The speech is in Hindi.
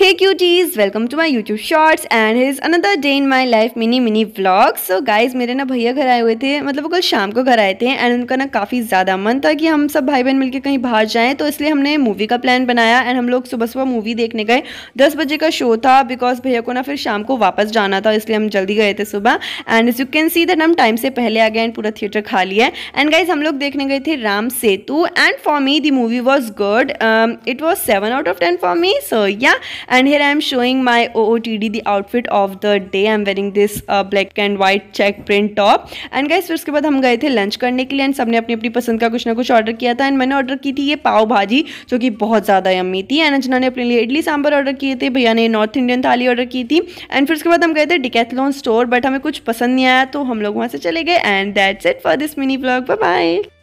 Hey cuties, welcome to my YouTube shorts and is another day in my life mini mini vlog. So guys मेरे ना भैया घर आए हुए थे मतलब वो कल शाम को घर आए थे एंड उनका ना काफ़ी ज़्यादा मन था कि हम सब भाई बहन मिलकर कहीं बाहर जाएं तो इसलिए हमने मूवी का प्लान बनाया एंड हम लोग सुबह सुबह मूवी देखने गए दस बजे का शो था बिकॉज भैया को ना फिर शाम को वापस जाना था इसलिए हम जल्दी गए थे सुबह and you can see that हम टाइम से पहले आ गए एंड पूरा थिएटर खाली है एंड गाइज हम लोग देखने गए थे Ram Setu and for me the movie was good it was seven out of ten for me so yeah and here I am showing my OOTD the outfit of the day I am wearing this uh, black and white check print top and guys फिर उसके बाद हम गए थे लंच करने के लिए एंड सबने अपनी अपनी पसंद का कुछ ना कुछ ऑर्डर किया था एंड मैंने ऑर्डर की थी ये पाव भाजी जो कि बहुत ज़्यादा यम्मी थी एंड अंजना ने अपने लिए इडली सांभर ऑर्डर किए थे भैया ने नॉर्थ इंडियन थाली ऑर्डर की थी एंड फिर उसके बाद हम गए थे डिकैथलॉन स्टोर बट हमें कुछ पसंद नहीं आया तो हम लोग वहाँ से चले गए and that's it for this mini blog bye